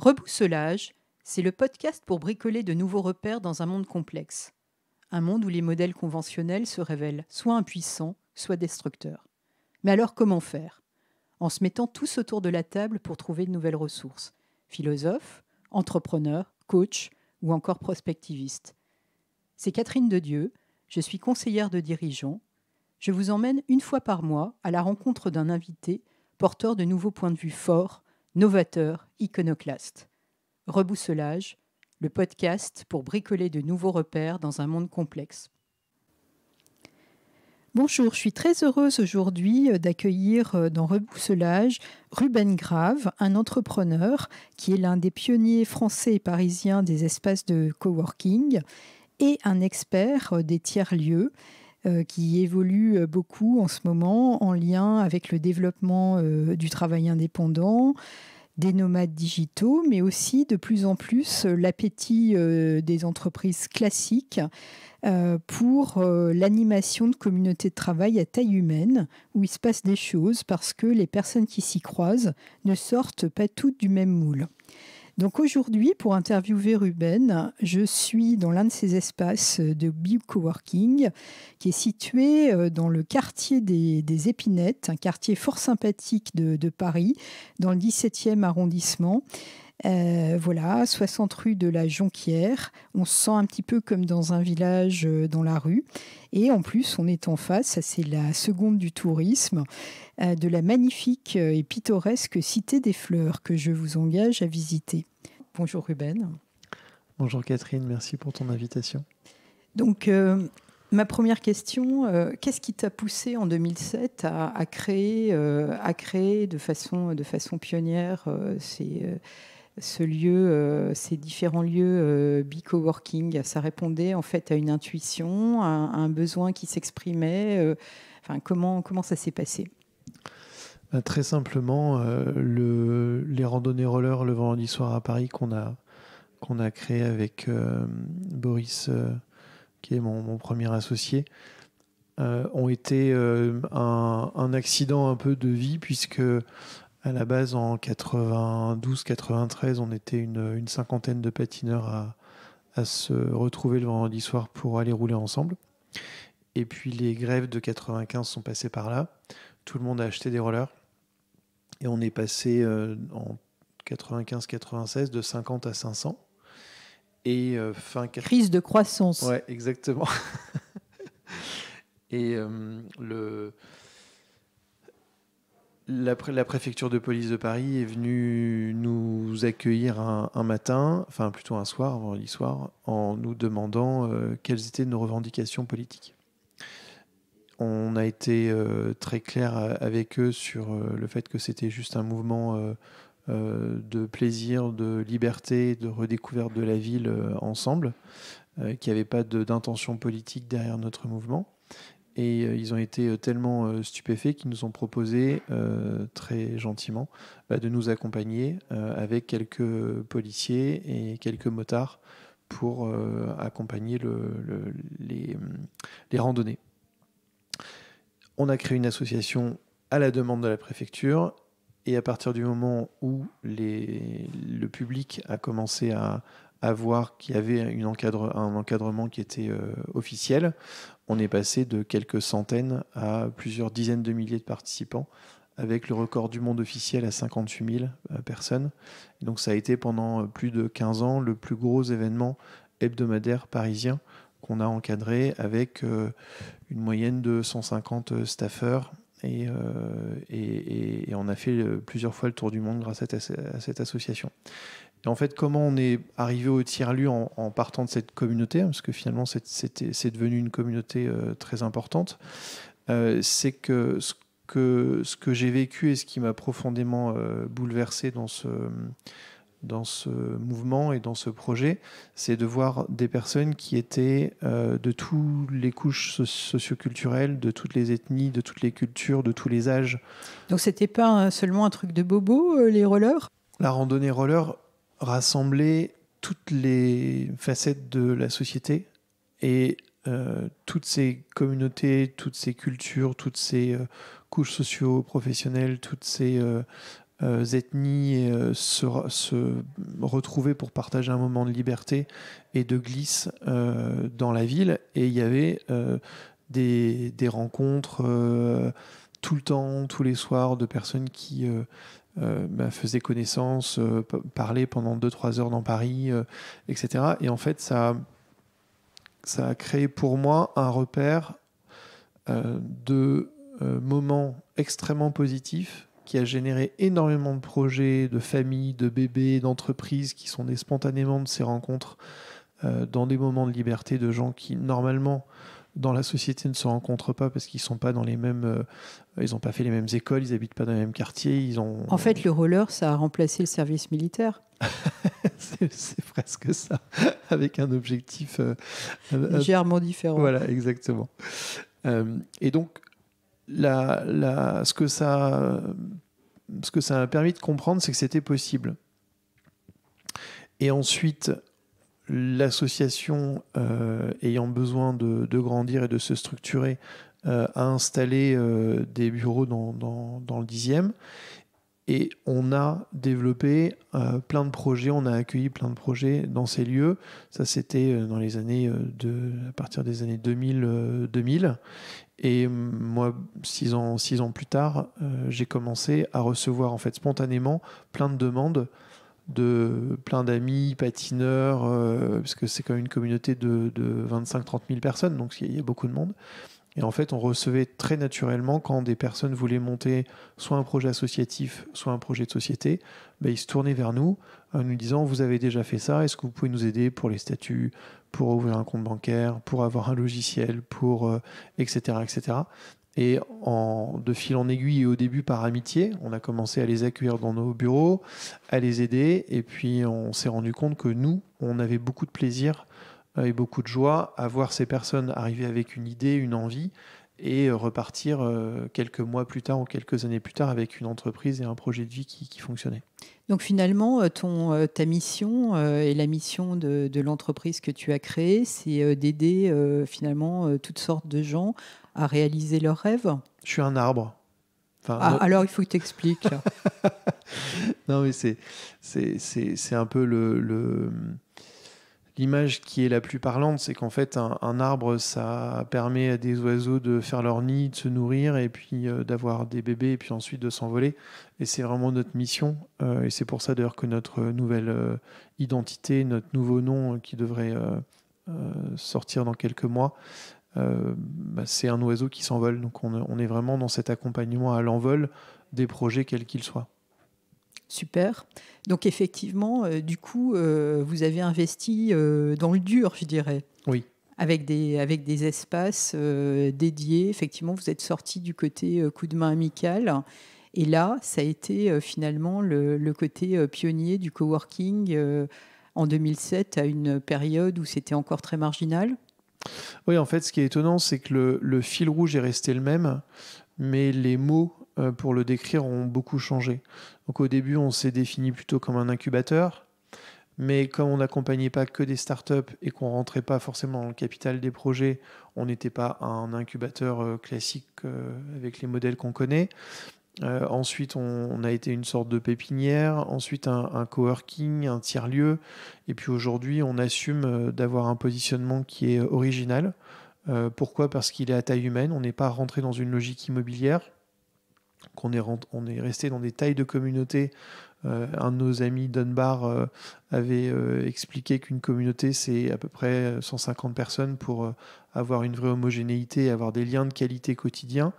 Rebousselage, c'est le podcast pour bricoler de nouveaux repères dans un monde complexe. Un monde où les modèles conventionnels se révèlent soit impuissants, soit destructeurs. Mais alors comment faire En se mettant tous autour de la table pour trouver de nouvelles ressources. Philosophes, entrepreneurs, coachs ou encore prospectivistes. C'est Catherine de Dieu, je suis conseillère de dirigeants. Je vous emmène une fois par mois à la rencontre d'un invité porteur de nouveaux points de vue forts novateur, iconoclaste. Rebousselage, le podcast pour bricoler de nouveaux repères dans un monde complexe. Bonjour, je suis très heureuse aujourd'hui euh, d'accueillir euh, dans Rebousselage Ruben Grave, un entrepreneur qui est l'un des pionniers français et parisiens des espaces de coworking et un expert euh, des tiers-lieux euh, qui évolue euh, beaucoup en ce moment en lien avec le développement euh, du travail indépendant des nomades digitaux, mais aussi de plus en plus l'appétit des entreprises classiques pour l'animation de communautés de travail à taille humaine, où il se passe des choses parce que les personnes qui s'y croisent ne sortent pas toutes du même moule. Donc aujourd'hui, pour interviewer Ruben, je suis dans l'un de ces espaces de Coworking, qui est situé euh, dans le quartier des, Épinettes, un quartier fort sympathique de, de Paris, dans le 17e arrondissement. Euh, voilà, 60 rue de la Jonquière. On se sent un petit peu comme dans un village euh, dans la rue. Et en plus, on est en face, c'est la seconde du tourisme, euh, de la magnifique et pittoresque Cité des Fleurs que je vous engage à visiter. Bonjour Ruben. Bonjour Catherine, merci pour ton invitation. Donc, ma première question, qu'est-ce qui t'a poussé en 2007 à, créer, à créer de, façon, de façon pionnière ces, ce lieu, euh, ces différents lieux euh, bi-coworking, ça répondait en fait à une intuition, à, un besoin qui s'exprimait. Euh, enfin, comment, comment ça s'est passé bah, Très simplement, le, les randonnées roller le vendredi soir à Paris qu'on a, qu'on a créé avec Boris, qui est mon, premier associé, ont été un, un, accident un peu de vie, puisque à la base, en 92-93, on était une, cinquantaine de patineurs à, se retrouver le vendredi soir pour aller rouler ensemble. Et puis les grèves de 95 sont passées par là. Tout le monde a acheté des rollers. Et on est passé euh, en 95-96 de 50 à 500. Et euh, fin. Crise de croissance. Ouais, exactement. Et euh, le la, préfecture de police de Paris est venue nous accueillir un, matin, enfin plutôt un soir, vendredi soir, en nous demandant euh, quelles étaient nos revendications politiques. On a été euh, très clair euh, avec eux sur le fait que c'était juste un mouvement de plaisir, de liberté, de redécouverte de la ville ensemble, qu'il n'y avait pas d'intention politique derrière notre mouvement. Et euh, ils ont été euh, tellement euh, stupéfaits qu'ils nous ont proposé, très gentiment, bah, de nous accompagner avec quelques policiers et quelques motards pour accompagner les, randonnées. On a créé une association à la demande de la préfecture et à partir du moment où les, le public a commencé à, à voir qu'il y avait une encadre, un encadrement qui était euh, officiel, on est passé de quelques centaines à plusieurs dizaines de milliers de participants, avec le record du monde officiel à 58 000 euh, personnes. donc ça a été pendant euh, plus de 15 ans le plus gros événement hebdomadaire parisien qu'on a encadré avec une moyenne de 150 staffeurs. Et, et, on a fait plusieurs fois le tour du monde grâce à, à cette association. Et en fait, comment on est arrivé au tiers-lieu en, partant de cette communauté, hein, parce que finalement, c'est devenu une communauté euh, très importante, euh, c'est que ce que, j'ai vécu et ce qui m'a profondément euh, bouleversé dans ce, mouvement et dans ce projet, c'est de voir des personnes qui étaient de toutes les couches socioculturelles, de toutes les ethnies, de toutes les cultures, de tous les âges. Donc, c'était pas seulement un truc de bobo, les rollers La randonnée roller, rassembler toutes les facettes de la société et euh, toutes ces communautés, toutes ces cultures, toutes ces euh, couches sociaux, professionnelles, toutes ces euh, ethnies se, se, retrouver pour partager un moment de liberté et de glisse dans la ville. Et il y avait des, des rencontres tout le temps, tous les soirs, de personnes qui euh, bah, faisait connaissance, euh, parlait pendant 2-3 heures dans Paris, euh, etc. Et en fait, ça, ça a créé pour moi un repère de moments extrêmement positifs qui a généré énormément de projets, de familles, de bébés, d'entreprises qui sont nées spontanément de ces rencontres dans des moments de liberté de gens qui normalement dans la société ne se rencontrent pas parce qu'ils ne sont pas dans les mêmes ils n'ont pas fait les mêmes écoles, ils n'habitent pas dans le même quartier, Ils ont... En fait, le roller, ça a remplacé le service militaire. c'est presque ça, avec un objectif euh, euh, euh, légèrement différent. Voilà, exactement. et donc, la, la, ce, que ça, ce que ça a permis de comprendre, c'est que c'était possible. Et ensuite, l'association ayant besoin de, de, grandir et de se structurer euh, a installé euh, des bureaux dans, le dixième. Et on a développé euh, plein de projets, on a accueilli plein de projets dans ces lieux. Ça, c'était dans les années de, à partir des années 2000. 2000. Et moi, six ans, six ans plus tard, j'ai commencé à recevoir en fait spontanément plein de demandes de plein d'amis, patineurs, parce que c'est quand même une communauté de, 25-30 000 personnes, donc il y, a beaucoup de monde. Et en fait, on recevait très naturellement quand des personnes voulaient monter soit un projet associatif, soit un projet de société, ben, ils se tournaient vers nous en euh, nous disant Vous avez déjà fait ça, est-ce que vous pouvez nous aider pour les statuts, pour ouvrir un compte bancaire, pour avoir un logiciel, pour etc. Euh, etc. Et de fil en aiguille et au début par amitié, on a commencé à les accueillir dans nos bureaux, à les aider, et puis on s'est rendu compte que nous, on avait beaucoup de plaisir et beaucoup de joie à voir ces personnes arriver avec une idée, une envie et euh, repartir euh, quelques mois plus tard ou quelques années plus tard avec une entreprise et un projet de vie qui, fonctionnait. Donc finalement, euh, ton, ta mission et la mission de, l'entreprise que tu as créée, c'est d'aider finalement toutes sortes de gens à réaliser leurs rêves Je suis un arbre. Ah, alors il faut que tu expliques. non mais c'est un peu le l'image qui est la plus parlante, c'est qu'en fait, un, arbre, ça permet à des oiseaux de faire leur nid, de se nourrir, et puis euh, d'avoir des bébés, et puis ensuite de s'envoler. Et c'est vraiment notre mission. Euh, et c'est pour ça d'ailleurs que notre euh, nouvelle identité, notre nouveau nom qui devrait sortir dans quelques mois, bah, c'est un oiseau qui s'envole. Donc on, est vraiment dans cet accompagnement à l'envol des projets, quels qu'ils soient. Super. Donc effectivement, euh, du coup, euh, vous avez investi euh, dans le dur, je dirais. Oui. Avec des, avec des espaces dédiés. Effectivement, vous êtes sorti du côté coup de main amical. Et là, ça a été finalement le, côté pionnier du coworking en 2007 à une période où c'était encore très marginal. Oui, en fait, ce qui est étonnant, c'est que le fil rouge est resté le même, mais les mots euh, pour le décrire ont beaucoup changé. Donc au début, on s'est défini plutôt comme un incubateur, mais comme on n'accompagnait pas que des startups et qu'on rentrait pas forcément dans le capital des projets, on n'était pas un incubateur euh, classique euh, avec les modèles qu'on connaît. ensuite, on, a été une sorte de pépinière, ensuite un, coworking, un tiers-lieu, et puis aujourd'hui, on assume d'avoir un positionnement qui est original. pourquoi Parce qu'il est à taille humaine, on n'est pas rentré dans une logique immobilière, qu'on est, on est resté dans des tailles de communauté. Euh, un de nos amis, Dunbar, euh, avait euh, expliqué qu'une communauté, c'est à peu près 150 personnes pour avoir une vraie homogénéité et avoir des liens de qualité quotidien.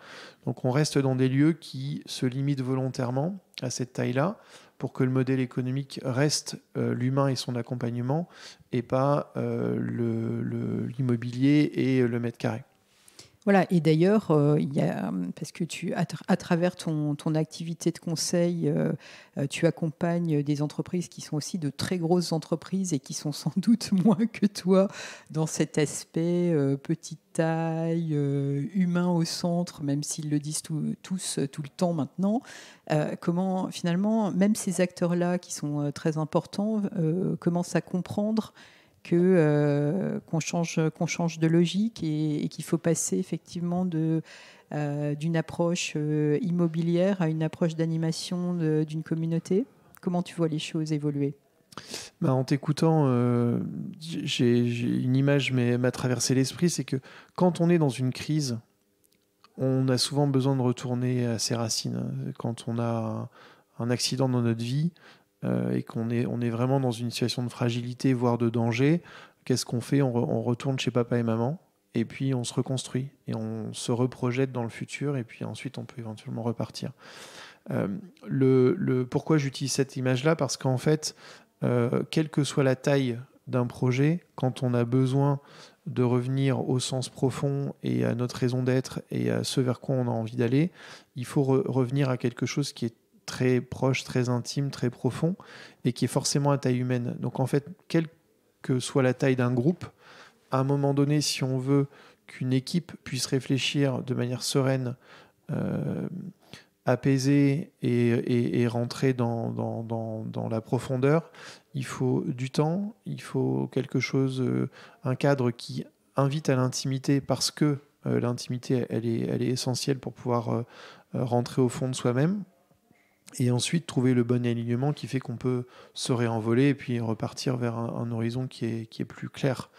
Donc on reste dans des lieux qui se limitent volontairement à cette taille-là pour que le modèle économique reste l'humain et son accompagnement et pas l'immobilier le, et le mètre carré. Voilà, et d'ailleurs, euh, parce que tu, à, travers ton, ton, activité de conseil, euh, euh, tu accompagnes des entreprises qui sont aussi de très grosses entreprises et qui sont sans doute moins que toi dans cet aspect petite taille, humain au centre, même s'ils le disent tous tout le temps maintenant. comment finalement, même ces acteurs-là qui sont très importants, commencent à comprendre euh, qu'on change qu'on change de logique et, qu'il faut passer effectivement euh, d'une approche euh, immobilière à une approche d'animation d'une communauté Comment tu vois les choses évoluer bah, en t'écoutant, j'ai une image m'a traversé l'esprit, c'est que quand on est dans une crise, on a souvent besoin de retourner à ses racines. Quand on a un accident dans notre vie, euh, et qu'on est, on est vraiment dans une situation de fragilité, voire de danger, qu'est-ce qu'on fait on, retourne chez papa et maman, et puis on se reconstruit, et on se reprojette dans le futur, et puis ensuite on peut éventuellement repartir. Euh, le, pourquoi j'utilise cette image-là Parce qu'en fait, euh, quelle que soit la taille d'un projet, quand on a besoin de revenir au sens profond et à notre raison d'être et à ce vers quoi on a envie d'aller, il faut revenir à quelque chose qui est très proche, très intime, très profond, et qui est forcément à taille humaine. Donc en fait, quelle que soit la taille d'un groupe, à un moment donné, si on veut qu'une équipe puisse réfléchir de manière sereine, euh, apaisée et, et, rentrer dans, dans, la profondeur, il faut du temps, il faut quelque chose, euh, un cadre qui invite à l'intimité parce que euh, l'intimité, elle est, elle est essentielle pour pouvoir rentrer au fond de soi-même et ensuite trouver le bon alignement qui fait qu'on peut se réenvoler et puis repartir vers un, horizon qui est, qui est, plus clair.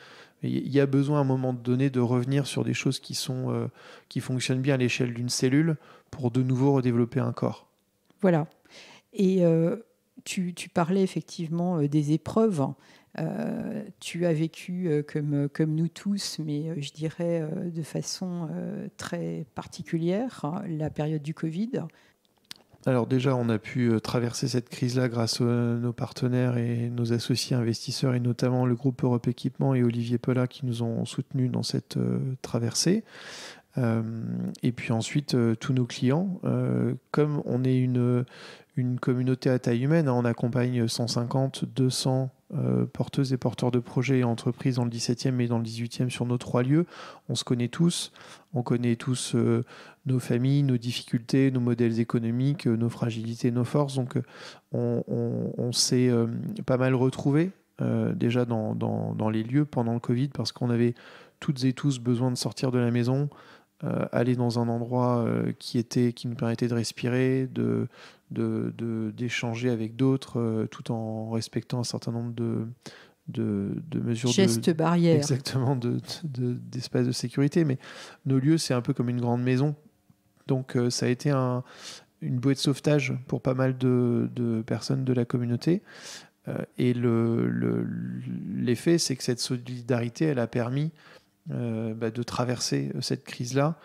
Il y a besoin à un moment donné de revenir sur des choses qui, sont, euh, qui fonctionnent bien à l'échelle d'une cellule pour de nouveau redévelopper un corps. Voilà. Et euh, tu, parlais effectivement euh, des épreuves. Hein. tu as vécu comme, comme nous tous, mais je dirais de façon très particulière, hein, la période du Covid, alors déjà, on a pu euh, traverser cette crise-là grâce à euh, nos partenaires et nos associés investisseurs, et notamment le groupe Europe Équipement et Olivier Pella qui nous ont soutenus dans cette euh, traversée. et puis ensuite, tous nos clients, comme on est une, une communauté à taille humaine, hein, on accompagne 150, 200 porteuses et porteurs de projets et entreprises dans le 17e et dans le 18e sur nos trois lieux. On se connaît tous, on connaît tous nos familles, nos difficultés, nos modèles économiques, nos fragilités, nos forces. Donc on, s'est euh, pas mal retrouvés euh, déjà dans, les lieux pendant le Covid parce qu'on avait toutes et tous besoin de sortir de la maison, euh, aller dans un endroit qui, était, qui nous permettait de respirer, de, d'échanger avec d'autres tout en respectant un certain nombre de, de, de mesures Geste barrière. barrières. Exactement, d'espace de, de sécurité. Mais nos lieux, c'est un peu comme une grande maison donc euh, ça a été une bouée de sauvetage pour pas mal de, personnes de la communauté. Euh, et l'effet, c'est que cette solidarité, elle a permis euh, bah, de traverser cette crise-là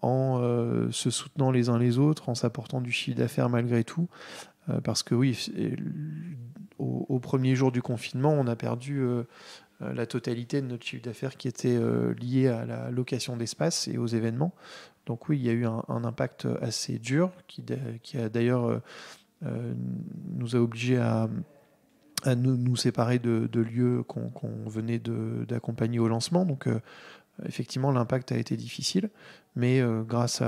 en se soutenant les uns les autres, en s'apportant du chiffre d'affaires malgré tout. parce que oui, au, premier jour du confinement, on a perdu la totalité de notre chiffre d'affaires qui était lié à la location d'espace et aux événements. Donc oui, il y a eu un, impact assez dur qui, a d'ailleurs euh, euh, nous a obligés à, nous, séparer de, lieux qu'on venait d'accompagner au lancement. Donc euh, effectivement, l'impact a été difficile, mais grâce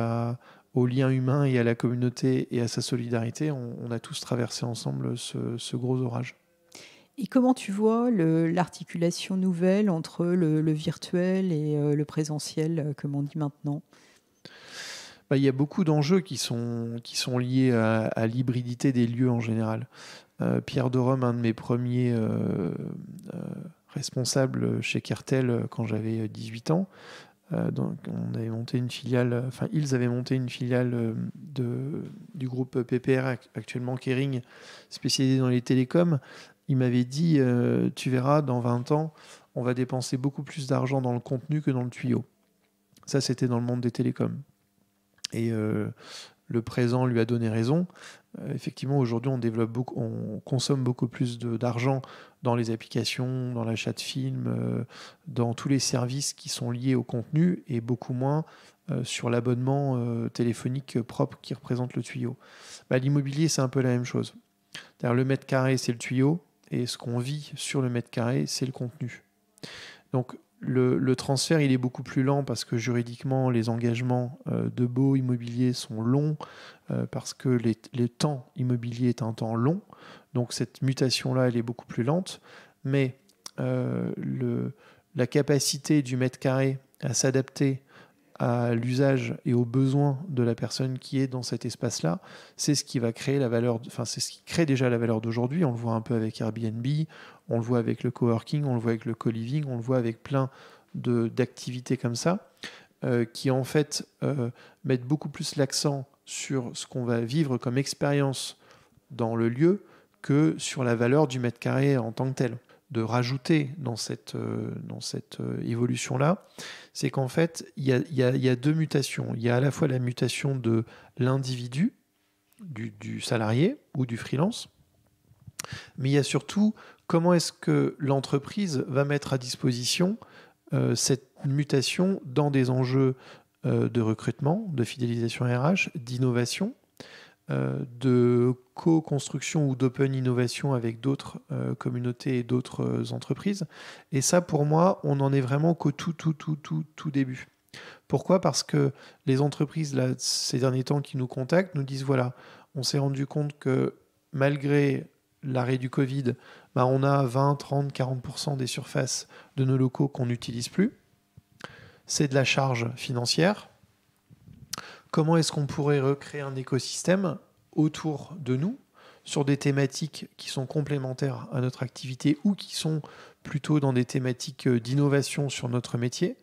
aux liens humains et à la communauté et à sa solidarité, on, a tous traversé ensemble ce, gros orage. Et comment tu vois l'articulation nouvelle entre le virtuel et le présentiel, comme on dit maintenant bah, il y a beaucoup d'enjeux qui sont, qui sont liés à, l'hybridité des lieux en général. Euh, Pierre de un de mes premiers euh, euh, responsables chez Cartel quand j'avais 18 ans, donc on avait monté une filiale, enfin ils avaient monté une filiale de, du groupe PPR, actuellement Kering, spécialisé dans les télécoms. Il m'avait dit, tu verras, dans 20 ans, on va dépenser beaucoup plus d'argent dans le contenu que dans le tuyau. Ça, c'était dans le monde des télécoms et euh, le présent lui a donné raison. Euh, effectivement, aujourd'hui, on développe beaucoup, on consomme beaucoup plus d'argent dans les applications, dans l'achat de films, euh, dans tous les services qui sont liés au contenu et beaucoup moins sur l'abonnement téléphonique propre qui représente le tuyau. Bah, l'immobilier, c'est un peu la même chose. Le mètre carré, c'est le tuyau, et ce qu'on vit sur le mètre carré, c'est le contenu. Donc le, transfert, il est beaucoup plus lent parce que juridiquement, les engagements euh, de baux immobiliers sont longs, euh, parce que les, temps immobilier est un temps long. Donc cette mutation-là, elle est beaucoup plus lente. Mais euh, la capacité du mètre carré à s'adapter à l'usage et aux besoins de la personne qui est dans cet espace-là, c'est ce qui va créer la valeur, enfin c'est ce qui crée déjà la valeur d'aujourd'hui. On le voit un peu avec Airbnb, on le voit avec le coworking, on le voit avec le co-living, on le voit avec plein d'activités comme ça, euh, qui en fait euh, mettent beaucoup plus l'accent sur ce qu'on va vivre comme expérience dans le lieu que sur la valeur du mètre carré en tant que tel. De rajouter dans cette, euh, dans cette évolution-là, c'est qu'en fait, il y a, deux mutations. Il y a à la fois la mutation de l'individu, du salarié ou du freelance, mais il y a surtout comment est-ce que l'entreprise va mettre à disposition euh, cette mutation dans des enjeux euh, de recrutement, de fidélisation RH, d'innovation, euh, de co-construction ou d'open innovation avec d'autres communautés et d'autres entreprises. Et ça, pour moi, on n'en est vraiment qu'au tout, tout, tout, tout, tout début. Pourquoi Parce que les entreprises, là, ces derniers temps qui nous contactent, nous disent, voilà, on s'est rendu compte que malgré l'arrêt du Covid, bah, on a 20, 30, 40% des surfaces de nos locaux qu'on n'utilise plus. C'est de la charge financière. Comment est-ce qu'on pourrait recréer un écosystème autour de nous sur des thématiques qui sont complémentaires à notre activité ou qui sont plutôt dans des thématiques euh, d'innovation sur notre métier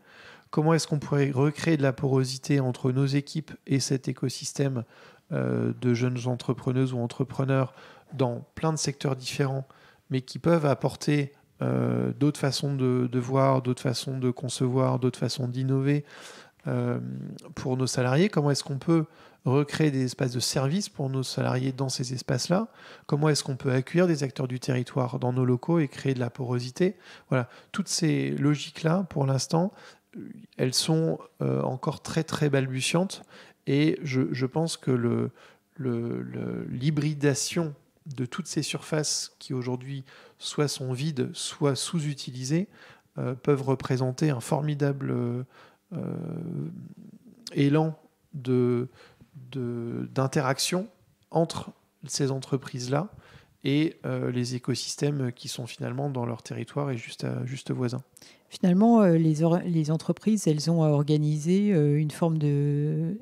Comment est-ce qu'on pourrait recréer de la porosité entre nos équipes et cet écosystème euh, de jeunes entrepreneuses ou entrepreneurs dans plein de secteurs différents mais qui peuvent apporter euh, d'autres façons de, voir, d'autres façons de concevoir, d'autres façons d'innover euh, pour nos salariés Comment est-ce qu'on peut recréer des espaces de service pour nos salariés dans ces espaces-là Comment est-ce qu'on peut accueillir des acteurs du territoire dans nos locaux et créer de la porosité Voilà, toutes ces logiques-là, pour l'instant, elles sont euh, encore très très balbutiantes et je, pense que l'hybridation de toutes ces surfaces qui aujourd'hui soit sont vides, soit sous-utilisées, euh, peuvent représenter un formidable euh, euh, élan d'interaction de, d'interaction entre ces entreprises-là et les écosystèmes qui sont finalement dans leur territoire et juste, juste voisins. Finalement, les, entreprises, elles ont à organiser une forme de,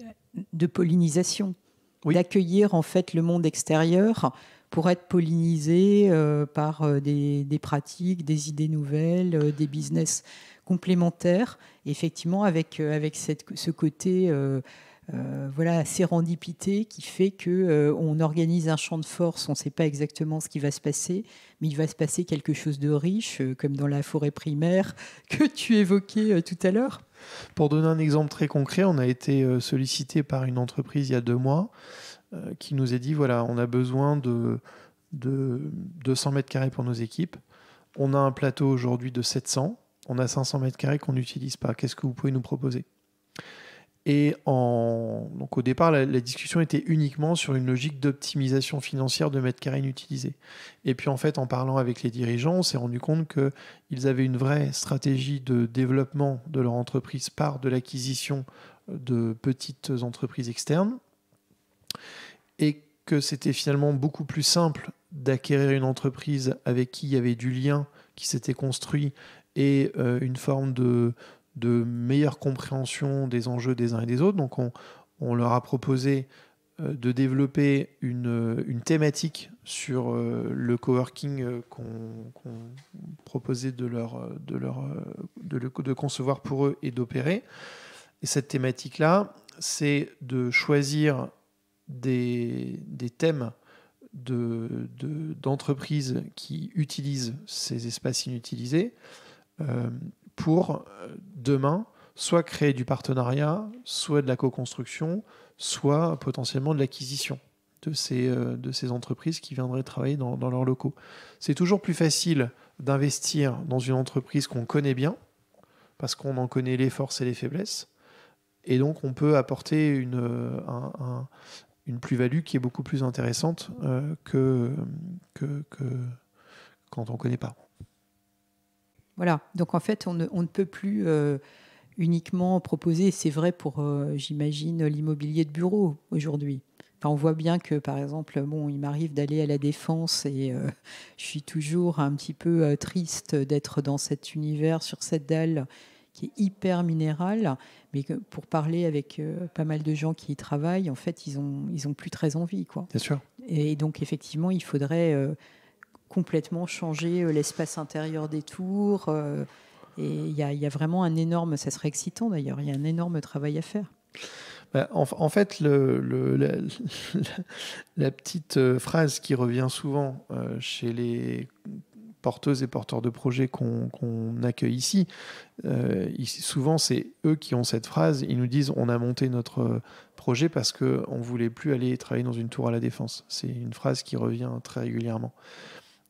pollinisation, d'accueillir en fait le monde extérieur pour être pollinisé euh, par euh, des, pratiques, des idées nouvelles, euh, des business complémentaires, effectivement avec, avec cette, ce côté... Euh, voilà sérendipité qui fait que on organise un champ de force, on ne sait pas exactement ce qui va se passer, mais il va se passer quelque chose de riche, comme dans la forêt primaire que tu évoquais tout à l'heure. Pour donner un exemple très concret, on a été sollicité par une entreprise il y a deux mois euh, qui nous est dit voilà, on a besoin de, 200 mètres carrés pour nos équipes. On a un plateau aujourd'hui de 700. On a 500 mètres carrés qu'on n'utilise pas. Qu'est-ce que vous pouvez nous proposer Et donc au départ, la, discussion était uniquement sur une logique d'optimisation financière de mètres carrés inutilisés. Et puis en fait, en parlant avec les dirigeants, on s'est rendu compte qu'ils avaient une vraie stratégie de développement de leur entreprise par de l'acquisition de petites entreprises externes et que c'était finalement beaucoup plus simple d'acquérir une entreprise avec qui il y avait du lien qui s'était construit et euh, une forme de, de, meilleure compréhension des enjeux des uns et des autres. Donc on, leur a proposé euh, de développer une, thématique sur euh, le coworking qu'on proposait de, leur, de, leur, le, de concevoir pour eux et d'opérer. Et cette thématique-là, c'est de choisir des, thèmes d'entreprises de, qui utilisent ces espaces inutilisés euh, pour euh, demain soit créer du partenariat, soit de la co-construction, soit potentiellement de l'acquisition de ces, euh, de ces entreprises qui viendraient travailler dans, leurs locaux. C'est toujours plus facile d'investir dans une entreprise qu'on connaît bien, parce qu'on en connaît les forces et les faiblesses, et donc on peut apporter une, une plus-value qui est beaucoup plus intéressante euh, que, que, quand on ne connaît pas. Voilà, donc en fait, on ne, peut plus euh, uniquement proposer, c'est vrai pour, euh, j'imagine, l'immobilier de bureau aujourd'hui. Enfin, on voit bien que, par exemple, bon, il m'arrive d'aller à la défense et je suis toujours un petit peu triste d'être dans cet univers, sur cette dalle, qui est hyper minéral. Mais que pour parler avec euh, pas mal de gens qui y travaillent, en fait, ils ont, ils ont plus très envie. Quoi. Bien sûr. Et donc, effectivement, il faudrait euh, complètement changer euh, l'espace intérieur des tours. et il y, y, a vraiment un énorme, ça serait excitant d'ailleurs, il y a un énorme travail à faire. Bah, en, fait, le, la, petite phrase qui revient souvent chez les porteuses et porteurs de projets qu'on accueille euh, ici, souvent c'est eux qui ont cette phrase. Ils nous disent on a monté notre projet parce qu'on ne voulait plus aller travailler dans une tour à la défense. C'est une phrase qui revient très régulièrement.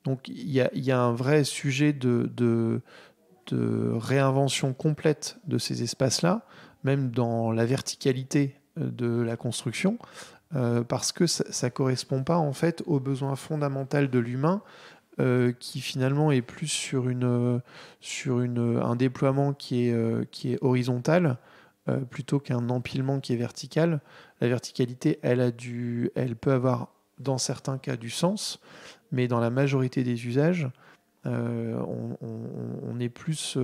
Donc il y, a, un vrai sujet de, de, réinvention complète de ces espaces-là, même dans la verticalité de la construction, euh, parce que ça ne correspond pas en fait aux besoins fondamentaux de l'humain euh, qui finalement est plus sur, une, euh, sur une, euh, un déploiement qui est, qui est horizontal plutôt qu'un empilement qui est vertical. La verticalité, elle, a du, elle peut avoir dans certains cas du sens, mais dans la majorité des usages, on, est plus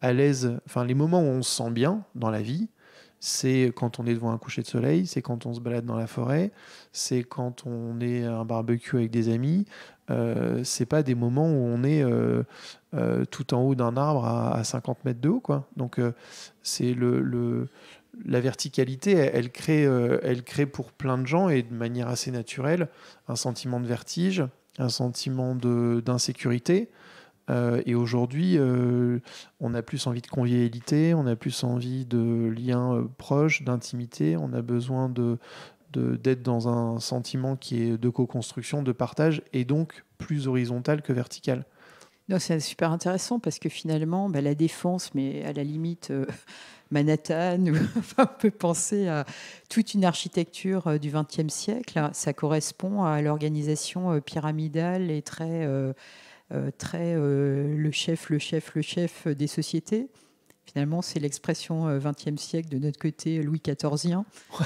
à l'aise. Enfin, les moments où on se sent bien dans la vie, c'est quand on est devant un coucher de soleil, c'est quand on se balade dans la forêt, c'est quand on est à un barbecue avec des amis, ce euh, c'est pas des moments où on est euh, euh, tout en haut d'un arbre à, 50 mètres de haut. Quoi. Donc, c'est le, la verticalité, elle, crée, elle crée pour plein de gens et de manière assez naturelle un sentiment de vertige, un sentiment d'insécurité. et aujourd'hui, on a plus envie de convivialité, on a plus envie de liens proches, d'intimité, on a besoin de, d'être dans un sentiment qui est de co-construction, de partage, et donc plus horizontal que vertical. C'est super intéressant parce que finalement, bah, la défense, mais à la limite euh, Manhattan, on peut penser à toute une architecture euh, du XXe siècle. Hein. ça correspond à l'organisation euh, pyramidale et très, très le chef, le chef, le chef des sociétés. Finalement, c'est l'expression XXe siècle de notre côté Louis XIVien.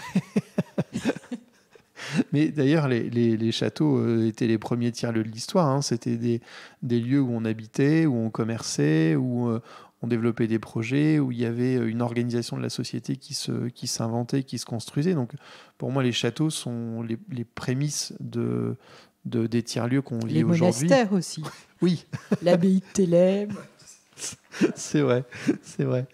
Mais d'ailleurs, les, châteaux euh, étaient les premiers tiers-lieux de l'histoire. Hein. C'était des, des, lieux où on habitait, où on commerçait, où euh, on développait des projets, où il y avait euh, une organisation de la société qui, se, qui s'inventait, qui se construisait. Donc pour moi, les châteaux sont les, prémices de, des tiers-lieux qu'on vit aujourd'hui. Les monastères aussi. oui. L'abbaye de Télèbre c'est vrai, c'est vrai.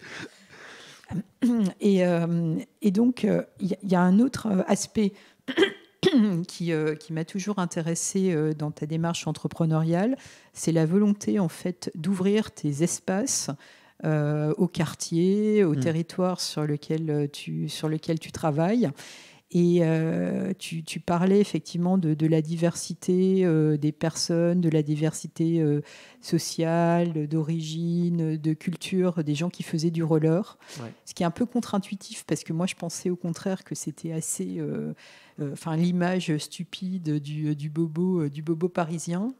Euh, et, donc, il euh, y, a un autre euh, aspect qui, m'a toujours intéressé dans ta démarche entrepreneuriale, c'est la volonté en fait d'ouvrir tes espaces aux au quartier, au mmh. territoire sur lequel, sur lequel tu travailles. Et euh, tu, parlais effectivement de, la diversité euh, des personnes, de la diversité euh, sociale, d'origine, de culture, des gens qui faisaient du roller. Ce qui est un peu contre-intuitif parce que moi je pensais au contraire que c'était assez. Enfin, l'image stupide du, bobo, du bobo parisien.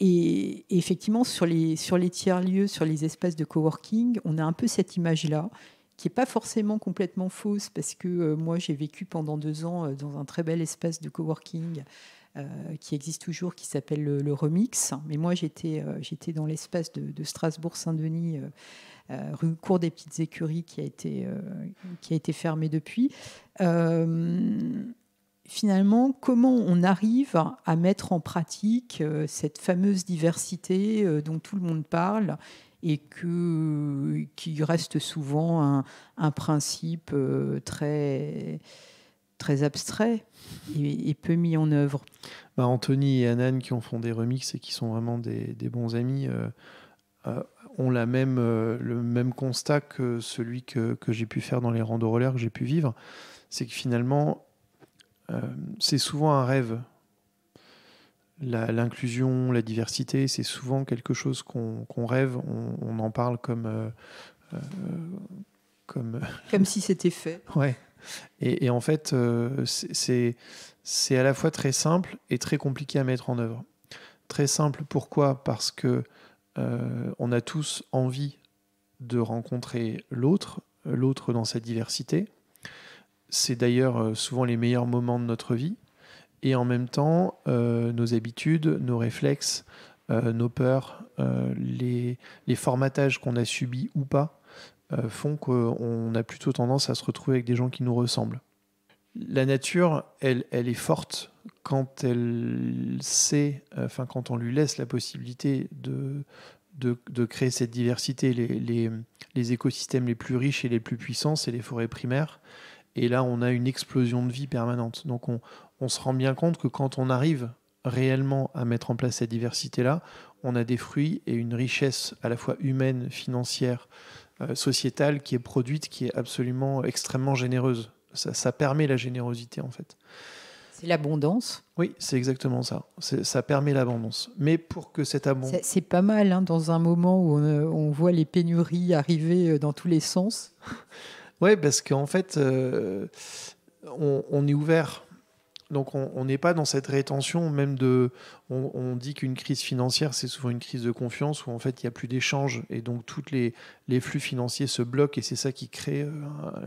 Et, et effectivement, sur les, sur les tiers-lieux, sur les espaces de coworking, on a un peu cette image-là qui n'est pas forcément complètement fausse, parce que euh, moi j'ai vécu pendant deux ans euh, dans un très bel espace de coworking euh, qui existe toujours, qui s'appelle le, Remix. Mais moi j'étais j'étais dans l'espace de, Strasbourg-Saint-Denis, rue Cour des Petites Écuries, qui a été, qui a été depuis. Finalement, comment on arrive à mettre en pratique cette fameuse diversité dont tout le monde parle et que, qui reste souvent un, principe euh, très, très abstrait et, peu mis en œuvre. Bah Anthony et Anan qui ont des Remix et qui sont vraiment des, bons amis euh, euh, ont la même, le même constat que celui que, que j'ai pu faire dans les randonnées que j'ai pu vivre. C'est que finalement, c'est souvent un rêve l'inclusion, la, diversité, c'est souvent quelque chose qu'on rêve, on, en parle comme... Euh, euh, euh, comme... si c'était fait. Ouais. Et, en fait, c'est à la fois très simple et très compliqué à mettre en œuvre. Très simple, pourquoi Parce que on a tous envie de rencontrer l'autre, l'autre dans sa diversité. C'est d'ailleurs souvent les meilleurs moments de notre vie et en même temps euh, nos habitudes, nos réflexes, euh, nos peurs, euh, les, les, formatages qu'on a subis ou pas font qu'on a plutôt tendance à se retrouver avec des gens qui nous ressemblent. La nature, elle, elle est forte quand elle sait, enfin quand on lui laisse la possibilité de, de, créer cette diversité. Les, les, les, écosystèmes les plus riches et les plus puissants, c'est les forêts primaires. Et là, on a une explosion de vie permanente. Donc on, on se rend bien compte que quand on arrive réellement à mettre en place cette diversité-là, on a des fruits et une richesse à la fois humaine, financière, euh, sociétale qui est produite, qui est absolument extrêmement généreuse. Ça, permet la générosité en fait. C'est l'abondance. Oui, c'est exactement ça. Ça permet l'abondance. Mais pour que cette abondance. C'est pas mal hein, dans un moment où on, euh, voit les pénuries arriver euh, dans tous les sens. oui, parce qu'en fait, on, on, est ouvert donc on n'est pas dans cette rétention même de... On, dit qu'une crise financière, c'est souvent une crise de confiance où en fait il n'y a plus d'échange et donc tous les, les, flux financiers se bloquent et c'est ça qui crée euh,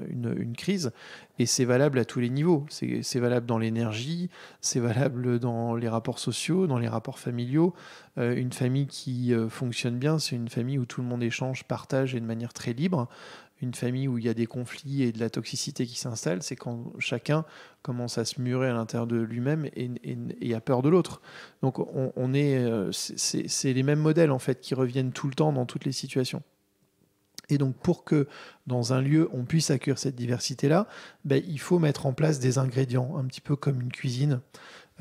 une, crise. Et c'est valable à tous les niveaux. C'est valable dans l'énergie, c'est valable dans les rapports sociaux, dans les rapports familiaux. Euh, une famille qui euh, fonctionne bien, c'est une famille où tout le monde échange, partage et de manière très libre une famille où il y a des conflits et de la toxicité qui s'installe, c'est quand chacun commence à se murer à l'intérieur de lui-même et, à a peur de l'autre. Donc on, est, euh, c'est les mêmes modèles en fait qui reviennent tout le temps dans toutes les situations. Et donc pour que dans un lieu on puisse accueillir cette diversité-là, ben, il faut mettre en place des ingrédients, un petit peu comme une cuisine.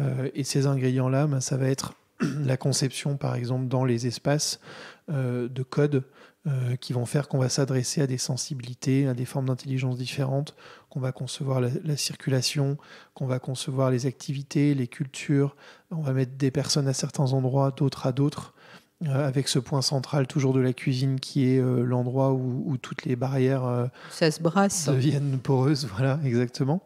Euh, et ces ingrédients-là, ben, ça va être la conception par exemple dans les espaces euh, de code euh, qui vont faire qu'on va s'adresser à des sensibilités, à des formes d'intelligence différentes, qu'on va concevoir la, circulation, qu'on va concevoir les activités, les cultures, on va mettre des personnes à certains endroits, d'autres à d'autres, euh, avec ce point central toujours de la cuisine qui est euh, l'endroit où, toutes les barrières ça se brasse. deviennent poreuses, voilà, exactement.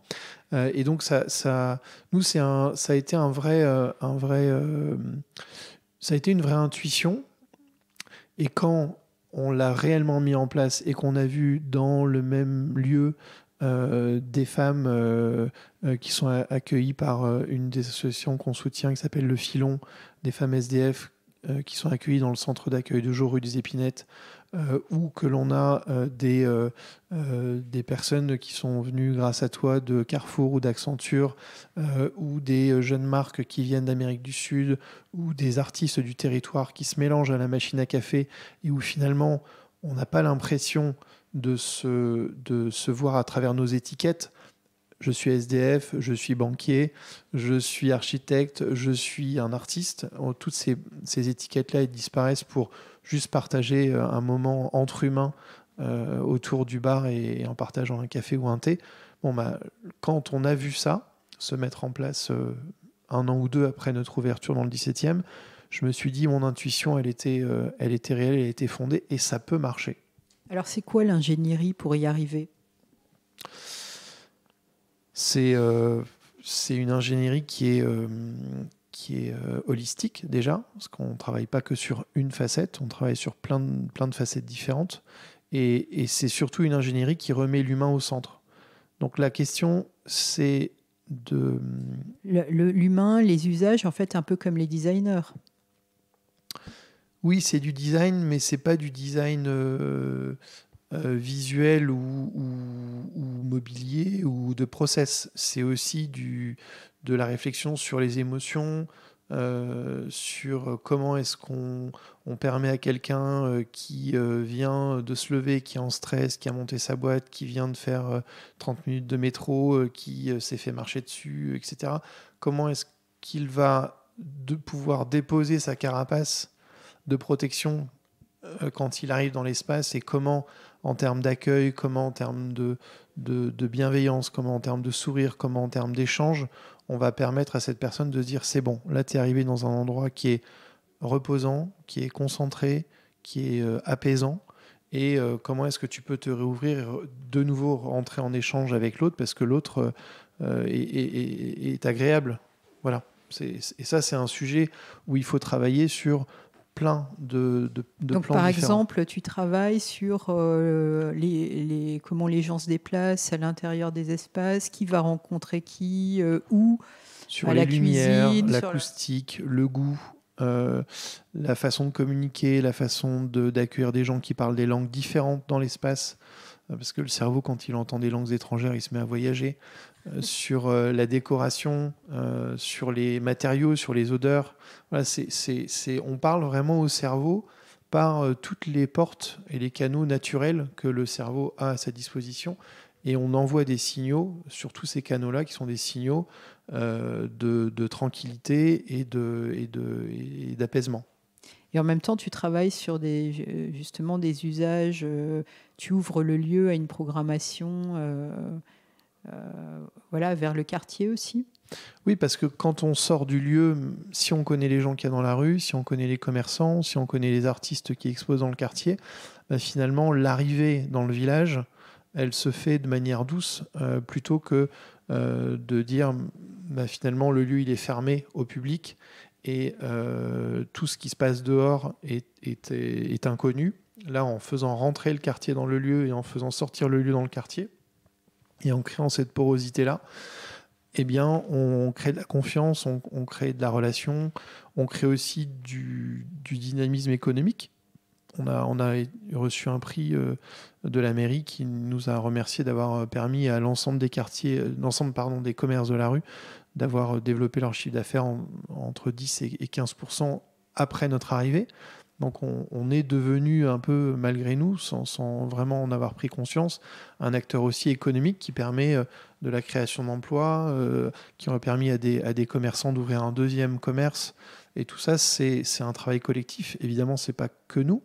et donc ça, ça nous, c'est un, ça a été un vrai, un vrai, ça a été une vraie intuition. Et quand on l'a réellement mis en place et qu'on a vu dans le même lieu euh, des femmes euh, euh, qui sont accueillies par une des associations qu'on soutient qui s'appelle Le Filon, des femmes SDF qui sont accueillies dans le centre d'accueil de jour rue des Épinettes euh, ou que l'on a euh, euh, des, personnes qui sont venues grâce à toi de Carrefour ou d'Accenture, ou des jeunes marques qui viennent d'Amérique du Sud, ou des artistes du territoire qui se mélangent à la machine à café, et où finalement on n'a pas l'impression de se voir à travers nos étiquettes je suis SDF, je suis banquier, je suis architecte, je suis un artiste. Oh, toutes ces, étiquettes-là, disparaissent pour juste partager euh, un moment entre humains euh, autour du bar et, en partageant un café ou un thé. Bon, bah, quand on a vu ça se mettre en place euh, un an ou deux après notre ouverture dans le 17e, je me suis dit, mon intuition, elle était, elle était réelle, elle était fondée et ça peut marcher. Alors, c'est quoi l'ingénierie pour y arriver euh, c'est une ingénierie qui est, euh, qui est euh, holistique déjà, parce qu'on ne travaille pas que sur une facette, on travaille sur plein de, plein de facettes différentes. Et, c'est surtout une ingénierie qui remet l'humain au centre. Donc la question, c'est de... L'humain, les usages, en fait, un peu comme les designers. Oui, c'est du design, mais c'est pas du design euh, visuel ou, mobilier ou de process. C'est aussi du, de la réflexion sur les émotions, euh, sur comment est-ce qu'on on permet à quelqu'un euh, qui vient de se lever, qui est en stress, qui a monté sa boîte, qui vient de faire 30 minutes de métro, qui s'est fait marcher dessus, etc. Comment est-ce qu'il va de pouvoir déposer sa carapace de protection euh, quand il arrive dans l'espace et comment, en termes d'accueil, comment en termes de, de, bienveillance, comment en termes de sourire, comment en termes d'échange, on va permettre à cette personne de se dire c'est bon, là tu es arrivé dans un endroit qui est reposant, qui est concentré, qui est euh, apaisant. Et euh, comment est-ce que tu peux te réouvrir, de nouveau rentrer en échange avec l'autre, parce que l'autre est, est, est, est, agréable. Voilà. Et ça, c'est un sujet où il faut travailler sur plein de, de, Donc, Par exemple, tu travailles sur euh, les, comment les gens se déplacent à l'intérieur des espaces, qui va rencontrer qui, euh, où, sur la lumières, l'acoustique, le goût, euh, la façon de communiquer, la façon d'accueillir des gens qui parlent des langues différentes dans l'espace. Parce que le cerveau, quand il entend des langues étrangères, il se met à voyager. Euh, sur euh, la décoration, euh, sur les matériaux, sur les odeurs. on parle vraiment au cerveau par toutes les portes et les canaux naturels que le cerveau a à sa disposition. Et on envoie des signaux sur tous ces canaux-là qui sont des signaux de, tranquillité et, d'apaisement. Et en même temps, tu travailles sur des, justement des usages, tu ouvres le lieu à une programmation euh, voilà, vers le quartier aussi. Oui, parce que quand on sort du lieu, si on connaît les gens qu'il y a dans la rue, si on connaît les commerçants, si on connaît les artistes qui exposent dans le quartier, bah, finalement, l'arrivée dans le village, elle se fait de manière douce euh, plutôt que euh, de dire bah, finalement le lieu il est fermé au public et tout ce qui se passe dehors est inconnu. Là, en faisant rentrer le quartier dans le lieu et en faisant sortir le lieu dans le quartier, et en créant cette porosité-là, eh bien, on crée de la confiance, on, crée de la relation, on crée aussi du, dynamisme économique. On a, reçu un prix euh, de la mairie qui nous a remercié d'avoir euh, permis à l'ensemble des quartiers, euh, l'ensemble pardon, des commerces de la rue d'avoir développé leur chiffre d'affaires entre 10 et 15 après notre arrivée. Donc on, est devenu un peu, malgré nous, sans, vraiment en avoir pris conscience, un acteur aussi économique qui permet euh, de la création d'emplois, euh, qui aurait permis à des, commerçants d'ouvrir un deuxième commerce. Et tout ça, c'est un travail collectif. Évidemment, ce n'est pas que nous,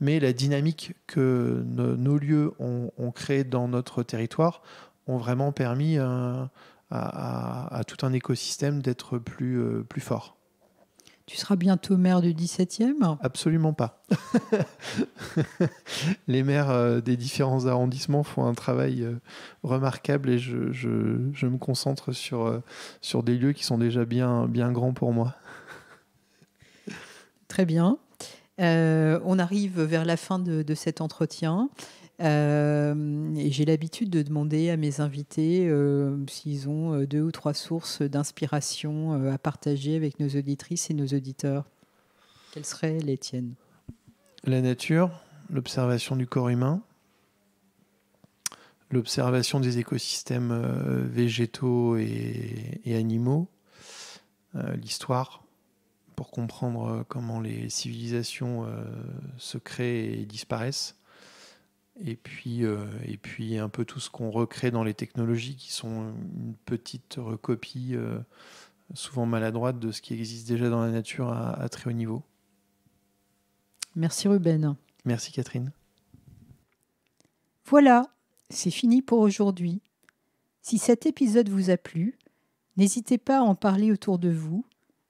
mais la dynamique que nos, lieux ont, créée dans notre territoire ont vraiment permis euh, à, tout un écosystème d'être plus fort. Tu seras bientôt maire du 17e Absolument pas. les maires euh, des différents arrondissements font un travail euh, remarquable et je, me concentre sur, euh, sur des lieux qui sont déjà bien, bien grands pour moi. Très bien. on arrive vers la fin de cet entretien. Euh, j'ai l'habitude de demander à mes invités euh, s'ils ont euh, deux ou trois sources d'inspiration à partager avec nos auditrices et nos auditeurs. Quelles seraient les tiennes La nature, l'observation du corps humain, l'observation des écosystèmes végétaux et, animaux, l'histoire pour comprendre comment les civilisations se créent et disparaissent et puis, euh, et puis un peu tout ce qu'on recrée dans les technologies qui sont une petite recopie euh, souvent maladroite de ce qui existe déjà dans la nature à, à très haut niveau. Merci Ruben. Merci Catherine. Voilà, c'est fini pour aujourd'hui. Si cet épisode vous a plu, n'hésitez pas à en parler autour de vous,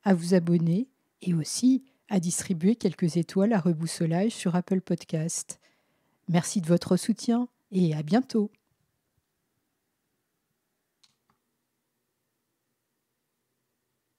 à vous abonner et aussi à distribuer quelques étoiles à reboussolage sur Apple Podcast. Merci de votre soutien et à bientôt.